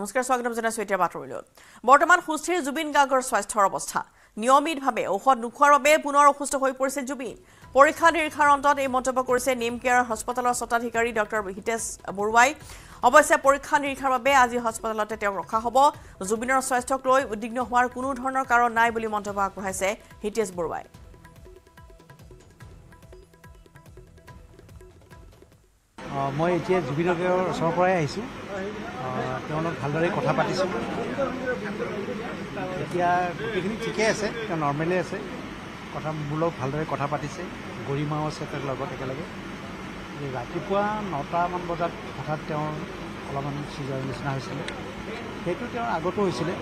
নমস্কাৰ স্বাগতম জনাইছো এতিয়া বাতৰিলৈ বৰ্তমান সুস্থিৰ জুবিন গাৰ্গৰ স্বাস্থ্যৰ অৱস্থা নিয়মিতভাৱে ঔষধ নোখোৱাৰ বাবে পুনৰ অসুস্থ হৈ পৰিছে জুবিন পৰীক্ষা নিৰীক্ষাৰ অন্তত এই মন্তব্য কৰিছে নিম কেয়াৰ হস্পিটেলৰ স্বতাধিকাৰী ডক্টৰ হিতেশ বৰুৱাই অৱশ্যে পৰীক্ষা নিৰীক্ষাৰ বাবে আজি হস্পিটেলতে তেওঁক ৰখা হ'ব জুবিনৰ স্বাস্থ্যক লৈ উদ্বিগ্ন হোৱাৰ কোনো ধৰণৰ কাৰণ নাই বুলি মন্তব্য আগবঢ়াইছে হিতেশ বৰুৱাই মই এতিয়া জুবিনকৰ ওচৰৰ পৰাই আহিছোঁ তেওঁলোক ভালদৰে কথা পাতিছোঁ এতিয়া গোটেইখিনি ঠিকেই আছে তেওঁ নৰ্মেলেই আছে কথা মোৰ লগত ভালদৰে কথা পাতিছে গৰিমাও আছে তেওঁৰ লগত একেলগে ৰাতিপুৱা নটামান বজাত হঠাৎ তেওঁৰ অলপমান চিজাৰ নিচিনা হৈছিলে সেইটো তেওঁৰ আগতো হৈছিলে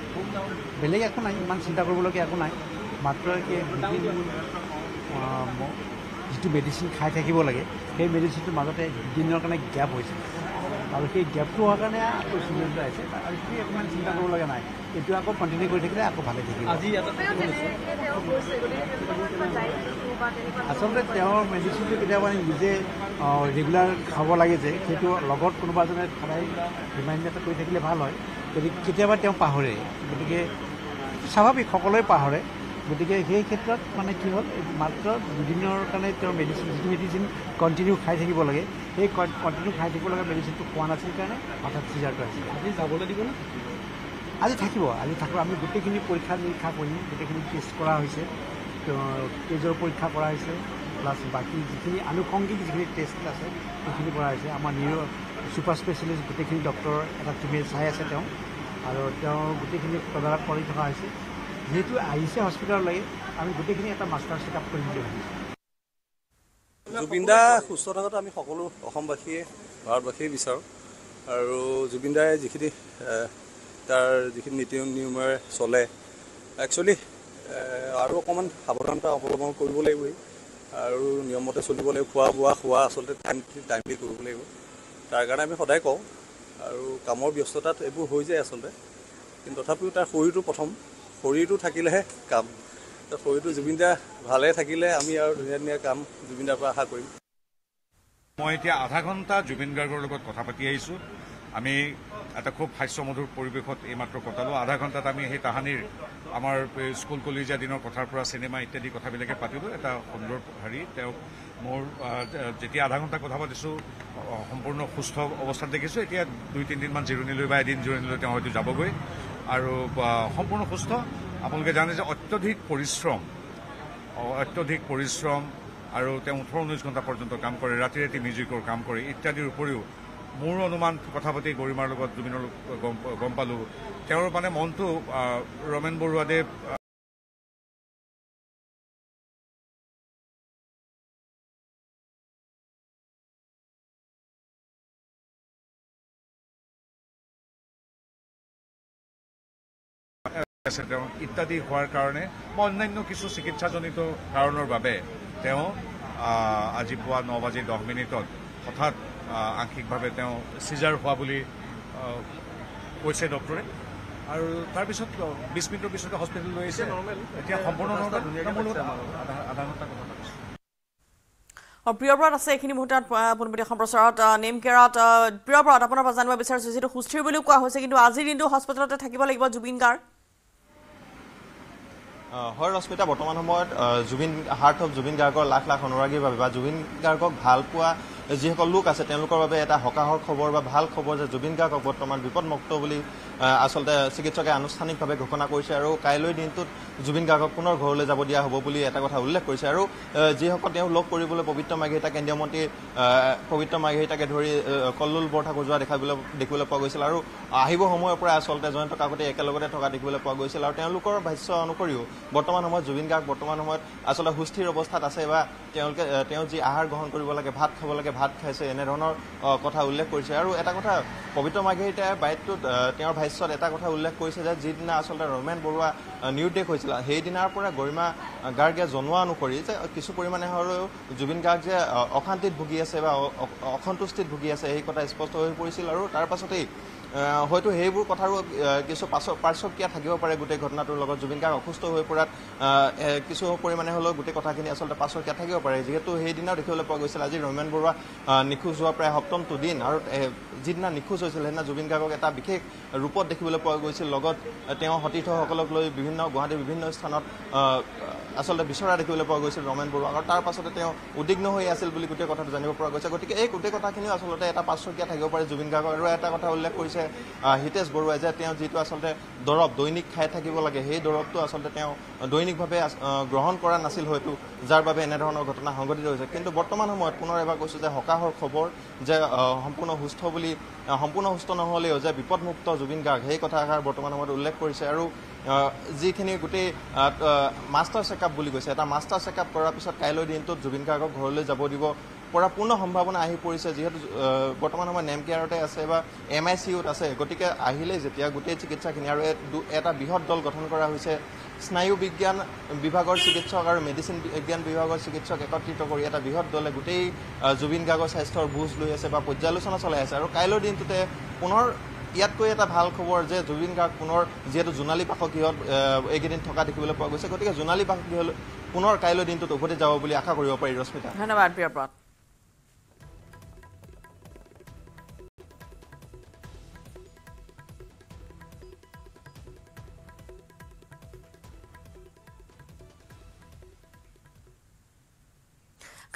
বেলেগ একো নাই ইমান চিন্তা কৰিবলগীয়া একো নাই মাত্ৰ যিটো মেডিচিন খাই থাকিব লাগে সেই মেডিচিনটোৰ মাজতে দুদিনৰ কাৰণে গেপ হৈছিল আৰু সেই গেপটো হোৱাৰ কাৰণে আকৌ ষ্টুডেণ্ট আহিছে আৰু সেই অকণমান চিন্তা কৰিব লগা নাই এইটো আকৌ কণ্টিনিউ কৰি থাকিলে আকৌ ভালে থাকিব আচলতে তেওঁৰ মেডিচিনটো কেতিয়াবা নিজে ৰেগুলাৰ খাব লাগে যে সেইটো লগত কোনোবাজনে সদায় ৰিমাইণ্ড এটা কৰি থাকিলে ভাল হয় গতিকে কেতিয়াবা তেওঁ পাহৰে গতিকে স্বাভাৱিক সকলোৱে পাহৰে গতিকে সেই ক্ষেত্ৰত মানে কি হ'ল মাত্ৰ দুদিনৰ কাৰণে তেওঁ মেডিচিন যিটো মেডিচিন কণ্টিনিউ খাই থাকিব লাগে সেই কণ্টিনিউ খাই থাকিব লগা মেডিচিনটো খোৱা নাছিল কাৰণে হঠাৎ চিজাৰটো আছিল আজি যাবলৈ দিব আজি থাকিব আজি থাকোঁ আমি গোটেইখিনি পৰীক্ষা নিৰীক্ষা কৰিম গোটেইখিনি টেষ্ট কৰা হৈছে তেজৰ পৰীক্ষা কৰা হৈছে প্লাছ বাকী যিখিনি আনুষংগিক যিখিনি টেষ্ট আছে সেইখিনি কৰা হৈছে আমাৰ নিৰ ছুপাৰ স্পেচিয়েলিষ্ট গোটেইখিনি ডক্টৰৰ এটা টিমে চাই আছে তেওঁ আৰু তেওঁ গোটেইখিনি তদাৰক কৰি থকা হৈছে যিহেতু আহিছে হস্পিটেললৈ আমি গোটেইখিনি এটা মাষ্টাৰ চেক আপ কৰিম বুলি ভাবিছোঁ জুবিনদা সুস্থ থকাটো আমি সকলো অসমবাসীয়ে ভাৰতবাসীয়ে বিচাৰোঁ আৰু জুবিন দাই যিখিনি তাৰ যিখিনি নীতি নিয়মেৰে চলে একচুৱেলি আৰু অকণমান সাৱধানতা অৱলম্বন কৰিব লাগিবই আৰু নিয়মমতে চলিব লাগিব খোৱা বোৱা খোৱা আচলতে টাইম টাইমলি কৰিব লাগিব তাৰ কাৰণে আমি সদায় কওঁ আৰু কামৰ ব্যস্ততাত এইবোৰ হৈ যায় আচলতে কিন্তু তথাপিও তাৰ শৰীৰটো প্ৰথম শৰীৰটো থাকিলেহে কাম শৰীৰটো জুবিনদা ভালে থাকিলে আমি আৰু ধুনীয়া ধুনীয়া কাম জুবিনদাৰ পৰা আশা কৰিম মই এতিয়া আধা ঘণ্টা জুবিন গাৰ্গৰ লগত কথা পাতি আহিছোঁ আমি এটা খুব হাস্যমধুৰ পৰিৱেশত এইমাত্ৰ কটালোঁ আধা ঘণ্টাত আমি সেই তাহানিৰ আমাৰ স্কুল কলেজীয়া দিনৰ কথাৰ পৰা চিনেমা ইত্যাদি কথাবিলাকে পাতিলোঁ এটা সুন্দৰ হেৰি তেওঁক মোৰ যেতিয়া আধা ঘণ্টা কথা পাতিছোঁ সম্পূৰ্ণ সুস্থ অৱস্থাত দেখিছোঁ এতিয়া দুই তিনিদিনমান জিৰণি লৈ বা এদিন জিৰণি লৈ তেওঁ হয়তো যাবগৈ আৰু সম্পূৰ্ণ সুস্থ আপোনালোকে জানে যে অত্যধিক পৰিশ্ৰম অত্যধিক পৰিশ্ৰম আৰু তেওঁ ওঠৰ ঊনৈছ ঘণ্টা পৰ্যন্ত কাম কৰে ৰাতি ৰাতি মিউজিকৰ কাম কৰে ইত্যাদিৰ উপৰিও মোৰ অনুমান কথা পাতি গৰিমাৰ লগত জুবিনৰ গম গম পালোঁ তেওঁৰ মানে মনটো ৰমেন বৰুৱাদেৱ আছে ইত্যাদি হোৱাৰ কাৰণে বা অন্যান্য কিছু চিকিৎসাজনিত কাৰণৰ বাবে তেওঁ আজি পুৱা ন বাজি দহ মিনিটত হঠাৎ আংশিকভাৱে তেওঁ চিজাৰ হোৱা বুলি কৈছে ডক্টৰে আৰু তাৰপিছত বিছ মিনিটৰ পিছতে হস্পিটেল লৈ আহিছে এতিয়া সম্পূৰ্ণভাৱে প্ৰিয়ব্ৰত আছে এইখিনি মুহূৰ্তত পোনপটীয়া সম্প্ৰচাৰত নেম কেয়াৰত প্ৰিয়ব্ৰত আপোনাৰ পৰা জানিব বিচাৰিছোঁ যিহেতু সুস্থিৰ বুলিও কোৱা হৈছে কিন্তু আজিৰ দিনটো হস্পিটেলতে থাকিব লাগিব জুবিন গাৰ হয় ৰশ্মিতা বৰ্তমান সময়ত জুবিন হাৰ্ট অফ জুবিন গাৰ্গৰ লাখ লাখ অনুৰাগীৰ বাবে বা জুবিন গাৰ্গক ভাল পোৱা যিসকল লোক আছে তেওঁলোকৰ বাবে এটা সকাহৰ খবৰ বা ভাল খবৰ যে জুবিন গাৰ্গক বৰ্তমান বিপদমুক্ত বুলি আচলতে চিকিৎসকে আনুষ্ঠানিকভাৱে ঘোষণা কৰিছে আৰু কাইলৈ দিনটোত জুবিন গাৰ্গক পুনৰ ঘৰলৈ যাব দিয়া হ'ব বুলি এটা কথা উল্লেখ কৰিছে আৰু যিসকল তেওঁ লগ কৰিবলৈ পবিত্ৰ মাৰ্ঘেৰিতা কেন্দ্ৰীয় মন্ত্ৰী পবিত্ৰ মাৰ্ঘেৰিতাকে ধৰি কল্লোল বৰঠাকো যোৱা দেখাবলৈ দেখিবলৈ পোৱা গৈছিল আৰু আহিব সময়ৰ পৰা আচলতে জয়ন্ত কাকতি একেলগতে থকা দেখিবলৈ পোৱা গৈছিল আৰু তেওঁলোকৰ ভাষ্য অনুসৰিও বৰ্তমান সময়ত জুবিন গাৰ্গ বৰ্তমান সময়ত আচলতে সুস্থিৰ অৱস্থাত আছে বা তেওঁলোকে তেওঁ যি আহাৰ গ্ৰহণ কৰিব লাগে ভাত খাব লাগে ভাত খাইছে এনেধৰণৰ কথা উল্লেখ কৰিছে আৰু এটা কথা পবিত্ৰ মাৰ্ঘেৰিটাই বাইটোত তেওঁৰ ভাষ্যত এটা কথা উল্লেখ কৰিছে যে যিদিনা আচলতে ৰমেন বৰুৱা নিৰুদ্দেশ হৈছিল সেইদিনাৰ পৰা গৰিমা গাৰ্গে জনোৱা অনুসৰি যে কিছু পৰিমাণে হ'লেও জুবিন গাৰ্গ যে অশান্তিত ভুগি আছে বা অসন্তুষ্টিত ভুগি আছে সেই কথা স্পষ্ট হৈ পৰিছিল আৰু তাৰ পাছতেই হয়তো সেইবোৰ কথাৰো কিছু পাৰ্শ্বক্ৰিয়া থাকিব পাৰে গোটেই ঘটনাটোৰ লগত জুবিন গাৰ্গ অসুস্থ হৈ পৰাত কিছু পৰিমাণে হ'লেও গোটেই কথাখিনি আচলতে পাৰ্শ্বক্ৰিয়া থাকিব পাৰে যিহেতু সেইদিনাও দেখিবলৈ পোৱা গৈছিল আজি ৰমেন বৰুৱা নিখোজ হোৱা প্ৰায় সপ্তমটো দিন আৰু যিদিনা নিখোজ হৈছিল সেইদিনা জুবিন গাৰ্গক এটা বিশেষ ৰূপত দেখিবলৈ পোৱা গৈছিল লগত তেওঁ সতীৰ্থসকলক লৈ বিভিন্ন গুৱাহাটীৰ বিভিন্ন স্থানত আচলতে বিচৰা দেখিবলৈ পোৱা গৈছিল ৰমেন বৰুৱা আৰু তাৰ পাছতে তেওঁ উদ্বিগ্ন হৈ আছিল বুলি গোটেই কথাটো জানিব পৰা গৈছে গতিকে এই গোটেই কথাখিনিও আচলতে এটা পাৰ্শ্বক্ৰিয়া থাকিব পাৰে জুবিন গাৰ্গৰ আৰু এটা কথা উল্লেখ কৰিছে হিতেশ বৰুৱাই যে তেওঁ যিটো আচলতে দৰৱ দৈনিক খাই থাকিব লাগে সেই দৰৱটো আচলতে তেওঁ দৈনিকভাৱে গ্ৰহণ কৰা নাছিল হয়তো যাৰ বাবে এনেধৰণৰ ঘটনা সংঘটিত হৈছে কিন্তু বৰ্তমান সময়ত পুনৰ এবাৰ কৈছোঁ যে সকাহৰ খবৰ যে সম্পূৰ্ণ সুস্থ বুলি সম্পূৰ্ণ সুস্থ নহ'লেও যে বিপদমুক্ত জুবিন গাৰ্গ সেই কথাষাৰ বৰ্তমান সময়ত উল্লেখ কৰিছে আৰু যিখিনি গোটেই মাষ্টাৰ চেকআপ চেকআপ বুলি কৈছে এটা মাষ্টাৰ চেকআপ কৰাৰ পিছত কাইলৈ দিনটোত জুবিন গাৰ্গক ঘৰলৈ যাব দিব পৰা পূৰ্ণ সম্ভাৱনা আহি পৰিছে যিহেতু বৰ্তমান সময়ত নেম কেয়াৰতে আছে বা এম আই চি ইউত আছে গতিকে আহিলে যেতিয়া গোটেই চিকিৎসাখিনি আৰু এটা বৃহৎ দল গঠন কৰা হৈছে স্নায়ু বিজ্ঞান বিভাগৰ চিকিৎসক আৰু মেডিচিন বিজ্ঞান বিভাগৰ চিকিৎসক একত্ৰিত কৰি এটা বৃহৎ দলে গোটেই জুবিন গাৰ্গৰ স্বাস্থ্যৰ বুজ লৈ আছে বা পৰ্যালোচনা চলাই আছে আৰু কাইলৈ দিনটোতে পুনৰ ইয়াতকৈ এটা ভাল খবৰ যে জুবিন গাৰ্গ পুনৰ যিহেতু জোনালী বাসগৃহত এইকেইদিন থকা দেখিবলৈ পোৱা গৈছে গতিকে জোনালী বাসগৃহলৈ পুনৰ কাইলৈ দিনটোত উভতি যাব বুলি আশা কৰিব পাৰি ৰশ্মিতা ধন্যবাদ প্ৰিয়প্ৰত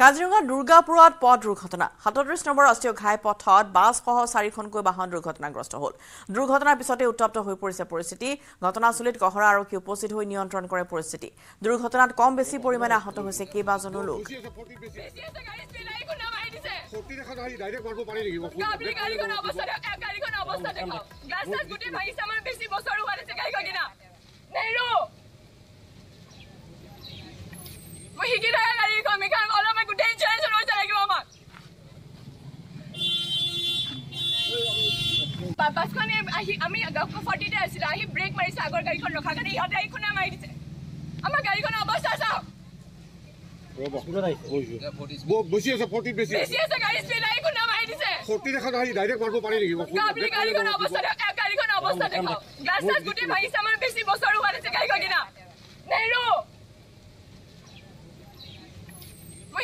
কাজিৰঙা দুৰ্গাপুৰত পথ দুৰ্ঘটনা সাতত্ৰিশ নম্বৰ ৰাষ্ট্ৰীয় ঘাইপথত বাছসহ চাৰিখনকৈ বাহন দুৰ্ঘটনাগ্ৰস্ত হ'ল দুৰ্ঘটনাৰ পিছতে উত্তপ্ত হৈ পৰিছে পৰিস্থিতি ঘটনাস্থলীত কহৰা আৰক্ষী উপস্থিত হৈ নিয়ন্ত্ৰণ কৰে পৰিস্থিতি দুৰ্ঘটনাত কম বেছি পৰিমাণে আহত হৈছে কেইবাজনো লোক Nehru Må ikke det her, at I kom i kamp, og lad mig gå den chance, og nu skal jeg ikke være mig. Bare skal jeg, at I, at I er gået på 40 dage, så jeg ikke brækker mig i sagor, at I kan lukke, at I har det, at I kunne have mig i det. Amma gari kona abasa sa. Baba. Bismillah dai. Oi jo. Bo boshi ase 40 beshi. Beshi ase gari spela iku na mai dise. 40 dekha gari direct parbo pani nigi. Gabli gari kona abasa. Ek gari kona abasa dekha. Gasas guti bhai samar beshi bosor huare se gari kona.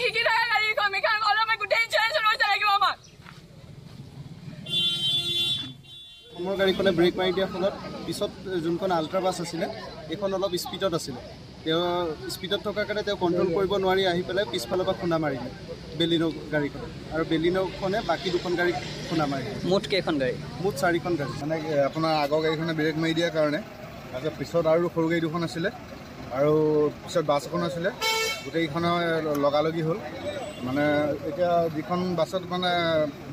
শিকি থাকে গাড়ী কমিখান হ'লে আমাৰ গোটেই insurance লৈছে লাগিব আমাক মোৰ গাড়ীখনে ব্ৰেক মাৰি দিয়াৰ ফলত পিছত যোনখন আল্ট্ৰা বাছ আছিলে এইখন অলপ স্পীডত আছিলে তেওঁ স্পীডত থকাৰ কাৰণে তেওঁ কণ্ট্ৰল কৰিব নোৱাৰি আহি পেলাই পিছফালৰ পৰা খুন্দা মাৰিলে বেলিনো গাড়ীখনে আৰু বেলিনোখনে বাকী দুখন গাড়ীক খুন্দা মাৰিলে মুঠ কেইখন গাড়ী মুঠ চাৰিখন গাড়ী মানে আপোনাৰ আগৰ গাড়ীখনে ব্ৰেক মাৰি দিয়াৰ কাৰণে তাৰপিছত পিছত আৰু সৰু গাড়ী দুখন আছিলে আৰু পিছত বাছ এখন আছিলে গোটেইখনে লগালগি হ'ল মানে এতিয়া যিখন বাছত মানে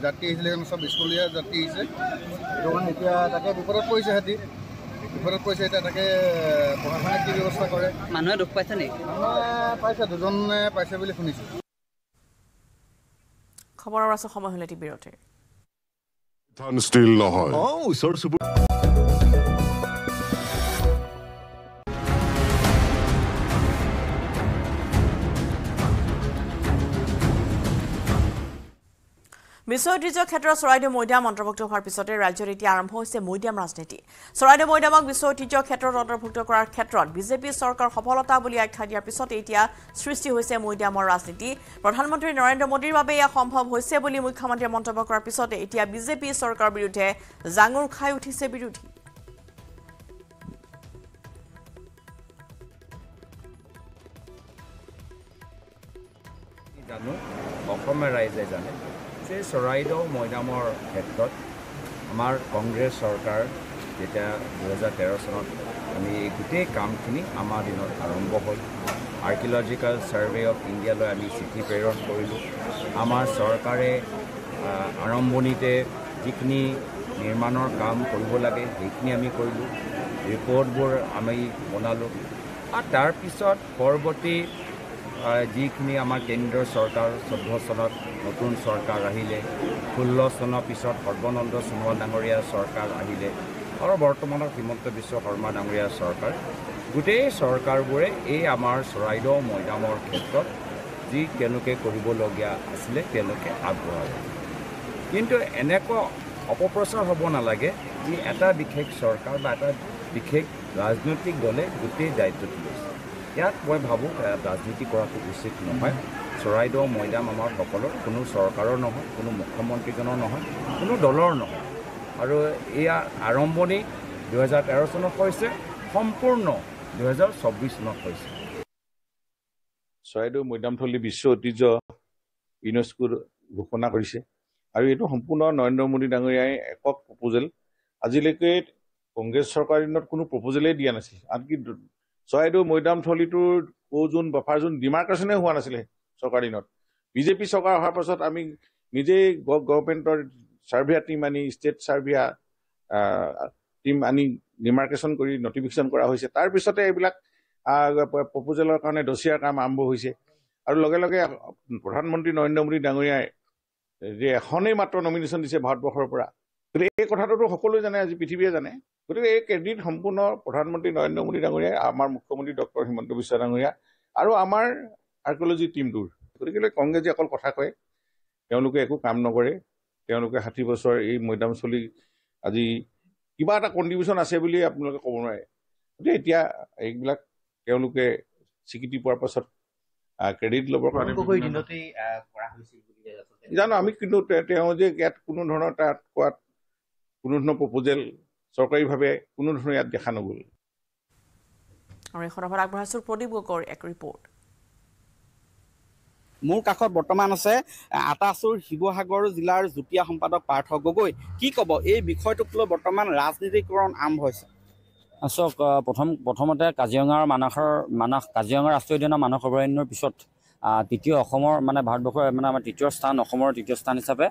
যাত্ৰী আহিছিলে সেইখন চব স্কুলীয়া যাত্ৰী আহিছে সেইখন এতিয়া তাকে বিপদত পৰিছে সিহঁতি বিপদত পৰিছে এতিয়া তাকে প্ৰশাসনে কি ব্যৱস্থা কৰে মানুহে দুখ পাইছে নেকি মানুহে পাইছে দুজনে পাইছে বুলি শুনিছোঁ খবৰৰ আছে সময় হ'লে টিবিৰতে ধন ষ্টিল নহয় ওচৰ চুবুৰীয়া বিশ্বঐতিহ্যৰ ক্ষেত্ৰত চৰাইদেউ মৈদাম অন্তৰ্ভুক্ত হোৱাৰ পিছতে ৰাজ্যত এতিয়া আৰম্ভ হৈছে মৈদাম ৰাজনীতি চৰাইদেউ মৈদামক বিশ্ব ঐতিহ্যৰ ক্ষেত্ৰত অন্তৰ্ভুক্ত কৰাৰ ক্ষেত্ৰত বিজেপি চৰকাৰ সফলতা বুলি আখ্যা দিয়াৰ পিছতে এতিয়া সৃষ্টি হৈছে মৈদামৰ ৰাজনীতি প্ৰধানমন্ত্ৰী নৰেন্দ্ৰ মোদীৰ বাবে এয়া সম্ভৱ হৈছে বুলি মুখ্যমন্ত্ৰীয়ে মন্তব্য কৰাৰ পিছতে এতিয়া বিজেপি চৰকাৰৰ বিৰুদ্ধে জাঙোৰ খাই উঠিছে বিৰোধী জানো অসমৰ ৰাইজে জানে যে চৰাইদেউ মৈদামৰ ক্ষেত্ৰত আমাৰ কংগ্ৰেছ চৰকাৰ যেতিয়া দুহেজাৰ তেৰ চনত আমি এই গোটেই কামখিনি আমাৰ দিনত আৰম্ভ হ'ল আৰ্কিঅলজিকেল ছাৰ্ভে অফ ইণ্ডিয়ালৈ আমি চিঠি প্ৰেৰণ কৰিলোঁ আমাৰ চৰকাৰে আৰম্ভণিতে যিখিনি নিৰ্মাণৰ কাম কৰিব লাগে সেইখিনি আমি কৰিলোঁ ৰিপৰ্টবোৰ আমি বনালোঁ আৰু তাৰপিছত পৰৱৰ্তী যিখিনি আমাৰ কেন্দ্ৰীয় চৰকাৰ চৈধ্য চনত নতুন চৰকাৰ আহিলে ষোল্ল চনৰ পিছত সৰ্বানন্দ সোণোৱাল ডাঙৰীয়া চৰকাৰ আহিলে আৰু বৰ্তমানৰ হিমন্ত বিশ্ব শৰ্মা ডাঙৰীয়া চৰকাৰ গোটেই চৰকাৰবোৰে এই আমাৰ চৰাইদেউ মৈদামৰ ক্ষেত্ৰত যি তেওঁলোকে কৰিবলগীয়া আছিলে তেওঁলোকে আগবঢ়ালে কিন্তু এনেকুৱা অপপ্ৰচাৰ হ'ব নালাগে যি এটা বিশেষ চৰকাৰ বা এটা বিশেষ ৰাজনৈতিক দলে গোটেই দায়িত্বটো লৈছে ইয়াত মই ভাবোঁ ৰাজনীতি কৰাটো উচিত নহয় চৰাইদেউ মৈদাম আমাৰ সকলৰ কোনো চৰকাৰৰ নহয় কোনো মুখ্যমন্ত্ৰীজনৰ নহয় কোনো দলৰ নহয় আৰু এয়া আৰম্ভণি দুহেজাৰ তেৰ চনত হৈছে সম্পূৰ্ণ দুহেজাৰ চৌব্বিছ চনত হৈছে চৰাইদেউ মৈদামথলী বিশ্ব ঐতিহ্য ইউনেস্কোৰ ঘোষণা কৰিছে আৰু এইটো সম্পূৰ্ণ নৰেন্দ্ৰ মোদী ডাঙৰীয়াই একক প্ৰপজেল আজিলৈকে কংগ্ৰেছ চৰকাৰৰ দিনত কোনো প্ৰপজেলেই দিয়া নাছিল আনকি চৰাইদেউ মৈদাম থলীটোৰ অ' জোন বফাৰ জোন ডিমাৰ্কেশ্যনে হোৱা নাছিলে চৰকাৰ দিনত বিজেপি চৰকাৰ অহাৰ পাছত আমি নিজেই গভৰ্ণমেণ্টৰ চাৰ্ভিয়া টীম আনি ষ্টেট চাৰ্ভিয়া টীম আনি ডিমাৰ্কেশ্যন কৰি নটিফিকেশ্যন কৰা হৈছে তাৰপিছতে এইবিলাক প্ৰপজেলৰ কাৰণে দচিয়াৰ কাম আৰম্ভ হৈছে আৰু লগে লগে প্ৰধানমন্ত্ৰী নৰেন্দ্ৰ মোদী ডাঙৰীয়াই যে এখনেই মাত্ৰ নমিনেশ্যন দিছে ভাৰতবৰ্ষৰ পৰা গতিকে এই কথাটোতো সকলোৱে জানে আজি পৃথিৱীয়ে জানে গতিকে এই কেডিট সম্পূৰ্ণ প্ৰধানমন্ত্ৰী নৰেন্দ্ৰ মোদী ডাঙৰীয়া আমাৰ মুখ্যমন্ত্ৰী ডক্টৰ হিমন্ত বিশ্ব ডাঙৰীয়া আৰু আমাৰ আৰ্কলজি টিমটোৰ গতিকেলৈ কংগ্ৰেছে অকল কথা কয় তেওঁলোকে একো কাম নকৰে তেওঁলোকে ষাঠি বছৰ এই মৈদাম চলি আজি কিবা এটা কণ্ট্ৰিবিউশ্যন আছে বুলি আপোনালোকে ক'ব নোৱাৰে গতিকে এতিয়া এইবিলাক তেওঁলোকে স্বীকৃতি পোৱাৰ পাছত ক্ৰেডিট ল'বৰ কাৰণে জানো আমি কিন্তু তেওঁ যে ইয়াত কোনো ধৰণৰ তাত কোৱাত কোনো ধৰণৰ প্ৰপজেল চৰকাৰীভাৱে কোনো ধৰণৰ ইয়াত দেখা নগ'ল মোৰ কাষত বৰ্তমান আছে আটাচুৰ শিৱসাগৰ জিলাৰ যুটীয়া সম্পাদক পাৰ্থ গগৈ কি ক'ব এই বিষয়টোক লৈ বৰ্তমান ৰাজনীতিকৰণ আৰম্ভ হৈছে চাওক প্ৰথম প্ৰথমতে কাজিৰঙাৰ মানসৰ মানস কাজিৰঙা ৰাষ্ট্ৰীয় উদ্যানৰ মানস অভয়াৰণ্যৰ পিছত তৃতীয় অসমৰ মানে ভাৰতবৰ্ষৰ মানে আমাৰ তৃতীয় স্থান অসমৰ তৃতীয় স্থান হিচাপে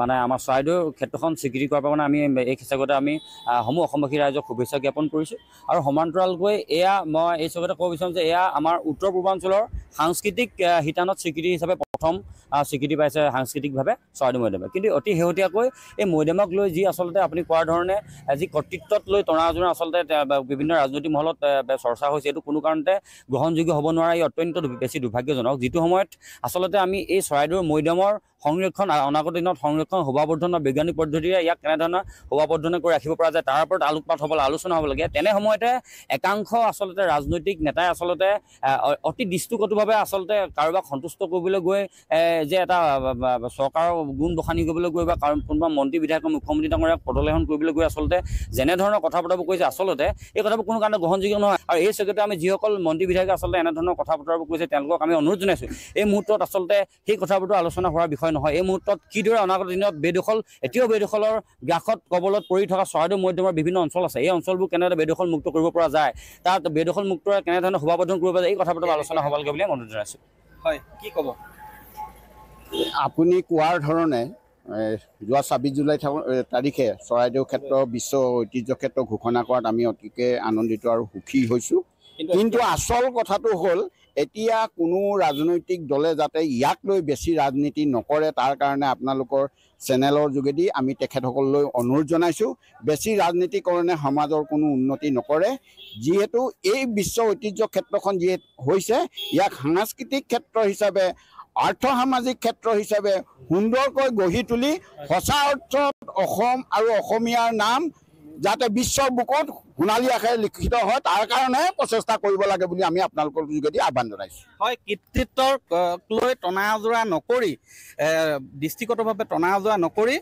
মানে আমাৰ চৰাইদেউ ক্ষেত্ৰখন স্বীকৃতি কৰাৰ পৰা মানে আমি এই হিচাপতে আমি সমূহ অসমবাসী ৰাইজক শুভেচ্ছা জ্ঞাপন কৰিছোঁ আৰু সমান্তৰালকৈ এয়া মই এই হিচাপতে ক'ব বিচাৰোঁ যে এয়া আমাৰ উত্তৰ পূৰ্বাঞ্চলৰ সাংস্কৃতিক শিতানত স্বীকৃতি হিচাপে প্ৰথম স্বীকৃতি পাইছে সাংস্কৃতিকভাৱে চৰাইদেউ মৈদামে কিন্তু অতি শেহতীয়াকৈ এই মৈদামক লৈ যি আচলতে আপুনি কোৱাৰ ধৰণে যি কৰ্তৃত্বত লৈ তৰা আজোৰা আচলতে বিভিন্ন ৰাজনৈতিক মহলত চৰ্চা হৈছে এইটো কোনো কাৰণতে গ্ৰহণযোগ্য হ'ব নোৱাৰা ই অত্যন্ত বেছি দুৰ্ভাগ্যজনক যিটো সময়ত আচলতে আমি এই চৰাইদেউ মৈদামৰ সংৰক্ষণ অনাগত দিনত সংৰক্ষণ শোভাবৰ্ধনৰ বৈজ্ঞানিক পদ্ধতিৰে ইয়াক কেনেধৰণে শোভাবৰ্ধনে কৰি ৰাখিব পৰা যায় তাৰ ওপৰত আলোকপাত হ'বলৈ আলোচনা হ'ব লাগে তেনে সময়তে একাংশ আচলতে ৰাজনৈতিক নেতাই আচলতে অতি দৃষ্টিগতভাৱে আচলতে কাৰোবাক সন্তুষ্ট কৰিবলৈ গৈ যে এটা চৰকাৰৰ গুণ বসানি কৰিবলৈ গৈ বা কোনোবা মন্ত্ৰী বিধায়ক মুখ্যমন্ত্ৰী ডাঙৰীয়াক পদলেহন কৰিবলৈ গৈ আচলতে যেনেধৰণৰ কথা বতৰাবোৰ কৰিছে আচলতে এই কথাবোৰ কোনো কাৰণে গ্ৰহণযোগ্য নহয় আৰু এই চগতে আমি যিসকল মন্ত্ৰী বিধায়কে আচলতে এনেধৰণৰ কথা বতৰাবোৰ কৈছে তেওঁলোকক আমি অনুৰোধ জনাইছোঁ এই মুহূৰ্তত আচলতে সেই কথাবোৰতো আলোচনা হোৱাৰ বিষয় নহয় এই মুহূৰ্তত কিদৰে অনাগত দিনত বেদখল এতিয়াও বেদখলৰ গ্ৰাসত কবলত পৰি থকা চৰাইদেউ মৈদামৰ বিভিন্ন অঞ্চল আছে এই অঞ্চলবোৰ কেনেদৰে বেদখল মুক্ত কৰিব যায় তাত বেদখল মুক্ত কেনেধৰণে শোভাবৰ্ধন কৰিব পৰা এই কথা বতৰা আলোচনা হ'ব লাগে বুলি অনুৰোধ হয় কি ক'ব আপুনি কোৱাৰ ধৰণে যোৱা ছাব্বিশ জুলাই তাৰিখে চৰাইদেউ ক্ষেত্ৰ বিশ্ব ঐতিহ্য ক্ষেত্ৰ ঘোষণা কৰাত আমি অতিকে আনন্দিত আৰু সুখী হৈছোঁ কিন্তু আচল কথাটো হ'ল এতিয়া কোনো ৰাজনৈতিক দলে যাতে ইয়াক লৈ বেছি ৰাজনীতি নকৰে তাৰ কাৰণে আপোনালোকৰ চেনেলৰ যোগেদি আমি তেখেতসকললৈ অনুৰোধ জনাইছোঁ বেছি ৰাজনীতিকৰণে সমাজৰ কোনো উন্নতি নকৰে যিহেতু এই বিশ্ব ঐতিহ্য ক্ষেত্ৰখন যি হৈছে ইয়াক সাংস্কৃতিক ক্ষেত্ৰ হিচাপে আৰ্থ সামাজিক ক্ষেত্ৰ হিচাপে সুন্দৰকৈ গঢ়ি তুলি সঁচা অৰ্থত অসম আৰু অসমীয়াৰ নাম যাতে বিশ্বৰ বুকত সোণালী আখেৰে লিখিত হয় তাৰ কাৰণে প্ৰচেষ্টা কৰিব লাগে বুলি আমি আপোনালোকৰ যোগেদি আহ্বান জনাইছোঁ হয় কৃতিত্বক লৈ টনা আজোৰা নকৰি দৃষ্টিগতভাৱে টনা আজোৰা নকৰি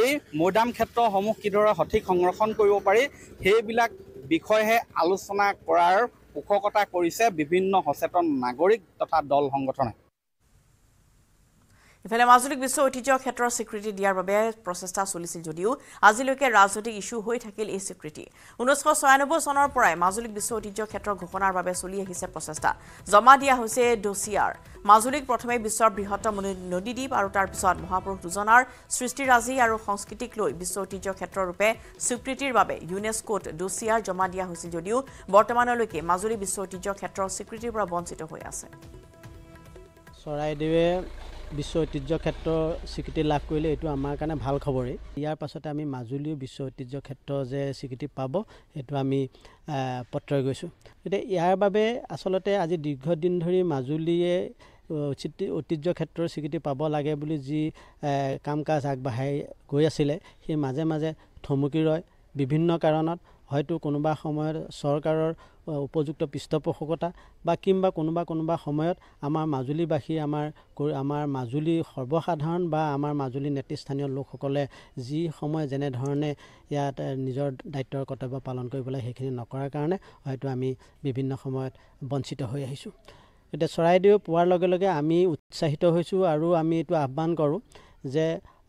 এই মৈদাম ক্ষেত্ৰসমূহ কিদৰে সঠিক সংৰক্ষণ কৰিব পাৰি সেইবিলাক বিষয়হে আলোচনা কৰাৰ পোষকতা কৰিছে বিভিন্ন সচেতন নাগৰিক তথা দল সংগঠনে ইফালে মাজুলীক বিশ্ব ঐতিহ্য ক্ষেত্ৰৰ স্বীকৃতি দিয়াৰ বাবে প্ৰচেষ্টা চলিছিল যদিও আজিলৈকে ৰাজনৈতিক ইছ্যু হৈ থাকিল এই স্বীকৃতি ঊনৈছশ ছয়ানব্বৈ চনৰ পৰাই মাজুলীক বিশ্ব ঐতিহ্য ক্ষেত্ৰ ঘোষণাৰ বাবে চলি আহিছে প্ৰচেষ্টা জমা দিয়া হৈছে ডচিয়াৰ মাজুলীক প্ৰথমে বিশ্বৰ বৃহত্তম নদীদ্বীপ আৰু তাৰ পিছত মহাপুৰুষ দুজনাৰ সৃষ্টিৰাজি আৰু সংস্কৃতিক লৈ বিশ্ব ঐতিহ্য ক্ষেত্ৰৰূপে স্বীকৃতিৰ বাবে ইউনেস্কোত ডচিয়াৰ জমা দিয়া হৈছিল যদিও বৰ্তমানলৈকে মাজুলী বিশ্ব ঐতিহ্য ক্ষেত্ৰৰ স্বীকৃতিৰ পৰা বঞ্চিত হৈ আছে চৰাইদেৱে বিশ্ব ঐতিহ্য ক্ষেত্ৰ স্বীকৃতি লাভ কৰিলে এইটো আমাৰ কাৰণে ভাল খবৰেই ইয়াৰ পাছতে আমি মাজুলীও বিশ্ব ঐতিহ্য ক্ষেত্ৰ যে স্বীকৃতি পাব সেইটো আমি পত্ৰই গৈছোঁ গতিকে ইয়াৰ বাবে আচলতে আজি দীৰ্ঘদিন ধৰি মাজুলীয়ে ঐতিহ্য ক্ষেত্ৰৰ স্বীকৃতি পাব লাগে বুলি যি কাম কাজ আগবঢ়াই গৈ আছিলে সেই মাজে মাজে থমকি ৰয় বিভিন্ন কাৰণত হয়তো কোনোবা সময়ত চৰকাৰৰ উপযুক্ত পৃষ্ঠপোষকতা বা কিংবা কোনোবা কোনোবা সময়ত আমাৰ মাজুলীবাসী আমাৰ আমাৰ মাজুলী সৰ্বসাধাৰণ বা আমাৰ মাজুলী নেতৃস্থানীয় লোকসকলে যি সময় যেনেধৰণে ইয়াত নিজৰ দায়িত্বৰ কৰ্তব্য পালন কৰিবলৈ সেইখিনি নকৰাৰ কাৰণে হয়তো আমি বিভিন্ন সময়ত বঞ্চিত হৈ আহিছোঁ এতিয়া চৰাইদেউ পোৱাৰ লগে লগে আমি উৎসাহিত হৈছোঁ আৰু আমি এইটো আহ্বান কৰোঁ যে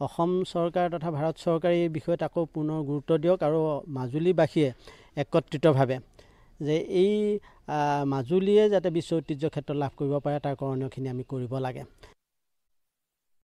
অসম চৰকাৰ তথা ভাৰত চৰকাৰে এই বিষয়ত আকৌ পুনৰ গুৰুত্ব দিয়ক আৰু মাজুলীবাসীয়ে একত্ৰিতভাৱে যে এই মাজুলীয়ে যাতে বিশ্ব ঐতিহ্য ক্ষেত্ৰত লাভ কৰিব পাৰে তাৰ কৰণীয়খিনি আমি কৰিব লাগে